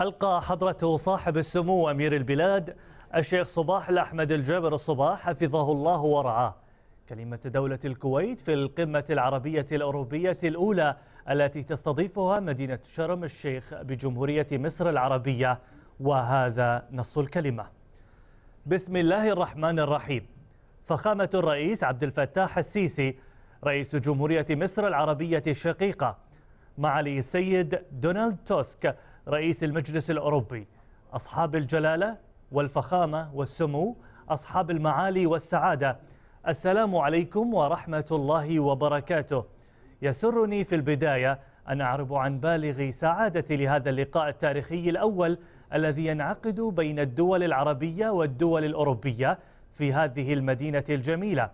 ألقى حضرة صاحب السمو أمير البلاد الشيخ صباح الأحمد الجابر الصباح حفظه الله ورعاه كلمة دولة الكويت في القمة العربية الأوروبية الأولى التي تستضيفها مدينة شرم الشيخ بجمهورية مصر العربية وهذا نص الكلمة بسم الله الرحمن الرحيم فخامة الرئيس عبد الفتاح السيسي رئيس جمهورية مصر العربية الشقيقة معالي السيد دونالد توسك رئيس المجلس الأوروبي أصحاب الجلالة والفخامة والسمو أصحاب المعالي والسعادة السلام عليكم ورحمة الله وبركاته يسرني في البداية أن أعرب عن بالغ سعادتي لهذا اللقاء التاريخي الأول الذي ينعقد بين الدول العربية والدول الأوروبية في هذه المدينة الجميلة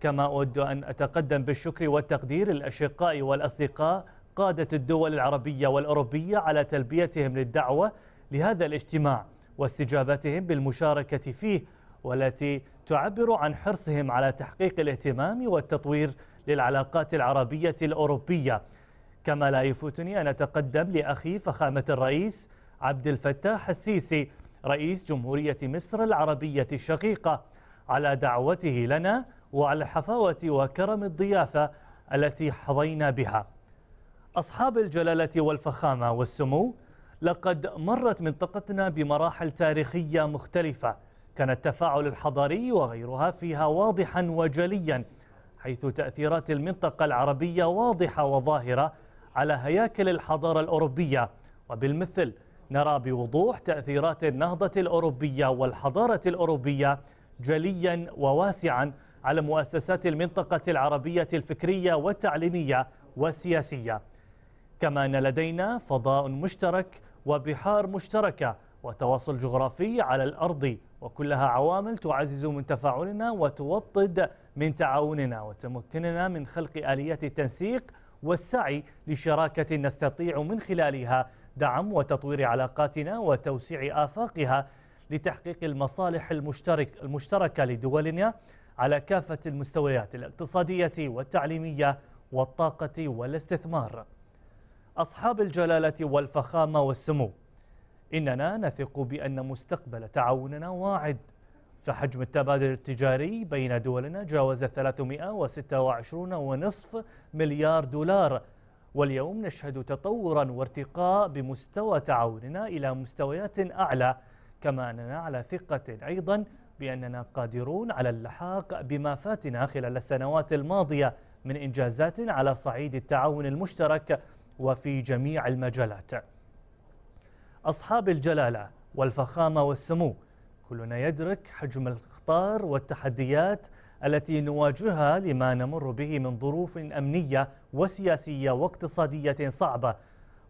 كما أود أن أتقدم بالشكر والتقدير الأشقاء والأصدقاء قادة الدول العربية والأوروبية على تلبيتهم للدعوة لهذا الاجتماع واستجابتهم بالمشاركة فيه والتي تعبر عن حرصهم على تحقيق الاهتمام والتطوير للعلاقات العربية الأوروبية كما لا يفوتني أن أتقدم لأخي فخامة الرئيس عبد الفتاح السيسي رئيس جمهورية مصر العربية الشقيقة على دعوته لنا وعلى حفاوة وكرم الضيافة التي حظينا بها أصحاب الجلالة والفخامة والسمو لقد مرت منطقتنا بمراحل تاريخية مختلفة كان التفاعل الحضاري وغيرها فيها واضحا وجليا حيث تأثيرات المنطقة العربية واضحة وظاهرة على هياكل الحضارة الأوروبية وبالمثل نرى بوضوح تأثيرات النهضة الأوروبية والحضارة الأوروبية جليا وواسعا على مؤسسات المنطقة العربية الفكرية والتعليمية والسياسية كما أن لدينا فضاء مشترك وبحار مشتركة وتواصل جغرافي على الأرض وكلها عوامل تعزز من تفاعلنا وتوطد من تعاوننا وتمكننا من خلق آليات التنسيق والسعي لشراكة نستطيع من خلالها دعم وتطوير علاقاتنا وتوسيع آفاقها لتحقيق المصالح المشترك المشتركة لدولنا على كافة المستويات الاقتصادية والتعليمية والطاقة والاستثمار أصحاب الجلالة والفخامة والسمو إننا نثق بأن مستقبل تعاوننا واعد فحجم التبادل التجاري بين دولنا جاوز 326.5 مليار دولار واليوم نشهد تطورا وارتقاء بمستوى تعاوننا إلى مستويات أعلى كما أننا على ثقة أيضا بأننا قادرون على اللحاق بما فاتنا خلال السنوات الماضية من إنجازات على صعيد التعاون المشترك وفي جميع المجالات أصحاب الجلالة والفخامة والسمو كلنا يدرك حجم الاخطار والتحديات التي نواجهها لما نمر به من ظروف أمنية وسياسية واقتصادية صعبة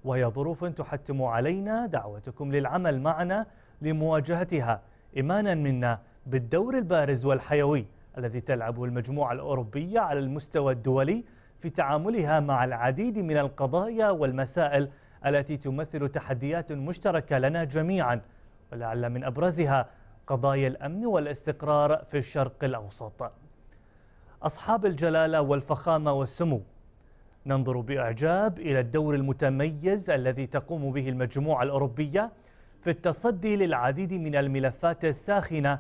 وهي ظروف تحتم علينا دعوتكم للعمل معنا لمواجهتها إيمانا منا بالدور البارز والحيوي الذي تلعبه المجموعة الأوروبية على المستوى الدولي في تعاملها مع العديد من القضايا والمسائل التي تمثل تحديات مشتركة لنا جميعا ولعل من أبرزها قضايا الأمن والاستقرار في الشرق الأوسط أصحاب الجلالة والفخامة والسمو ننظر بإعجاب إلى الدور المتميز الذي تقوم به المجموعة الأوروبية في التصدي للعديد من الملفات الساخنة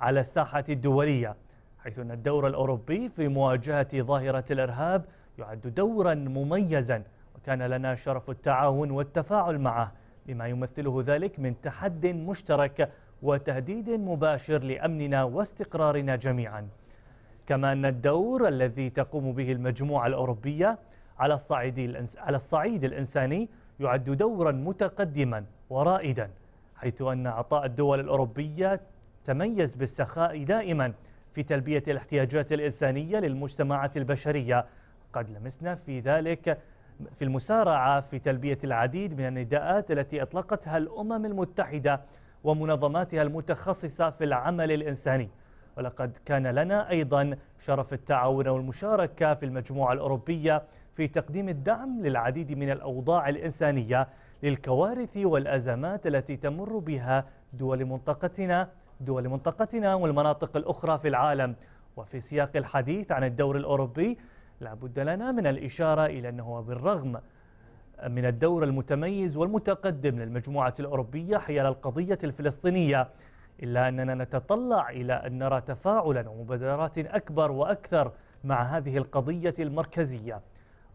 على الساحة الدولية حيث أن الدور الأوروبي في مواجهة ظاهرة الإرهاب يعد دورا مميزا وكان لنا شرف التعاون والتفاعل معه لما يمثله ذلك من تحد مشترك وتهديد مباشر لأمننا واستقرارنا جميعا كما أن الدور الذي تقوم به المجموعة الأوروبية على الصعيد, على الصعيد الإنساني يعد دورا متقدما ورائدا حيث أن عطاء الدول الأوروبية تميز بالسخاء دائما في تلبية الاحتياجات الإنسانية للمجتمعات البشرية قد لمسنا في ذلك في المسارعة في تلبية العديد من النداءات التي أطلقتها الأمم المتحدة ومنظماتها المتخصصة في العمل الإنساني ولقد كان لنا أيضا شرف التعاون والمشاركة في المجموعة الأوروبية في تقديم الدعم للعديد من الأوضاع الإنسانية للكوارث والأزمات التي تمر بها دول منطقتنا دول منطقتنا والمناطق الأخرى في العالم وفي سياق الحديث عن الدور الأوروبي لابد لنا من الإشارة إلى أنه بالرغم من الدور المتميز والمتقدم للمجموعة الأوروبية حيال القضية الفلسطينية إلا أننا نتطلع إلى أن نرى تفاعلا ومبادرات أكبر وأكثر مع هذه القضية المركزية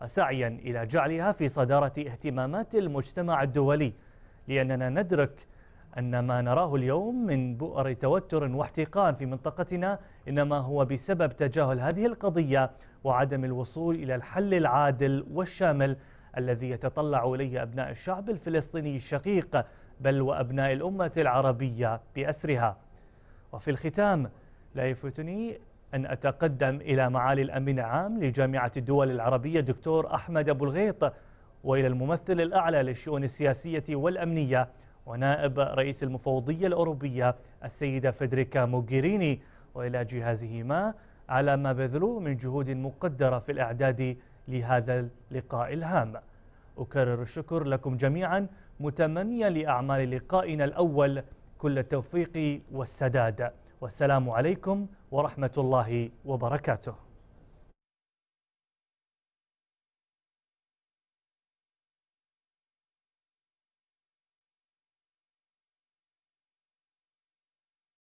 سعيا إلى جعلها في صدارة اهتمامات المجتمع الدولي لأننا ندرك أن ما نراه اليوم من بؤر توتر واحتقان في منطقتنا إنما هو بسبب تجاهل هذه القضية وعدم الوصول إلى الحل العادل والشامل الذي يتطلع إليه أبناء الشعب الفلسطيني الشقيق بل وأبناء الأمة العربية بأسرها وفي الختام لا يفوتني أن أتقدم إلى معالي الأمين العام لجامعة الدول العربية دكتور أحمد أبو الغيط وإلى الممثل الأعلى للشؤون السياسية والأمنية ونائب رئيس المفوضية الأوروبية السيدة فدريكا موغيريني وإلى جهازهما على ما بذلوه من جهود مقدرة في الإعداد لهذا اللقاء الهام أكرر الشكر لكم جميعا متمنيا لأعمال لقائنا الأول كل التوفيق والسداد والسلام عليكم ورحمة الله وبركاته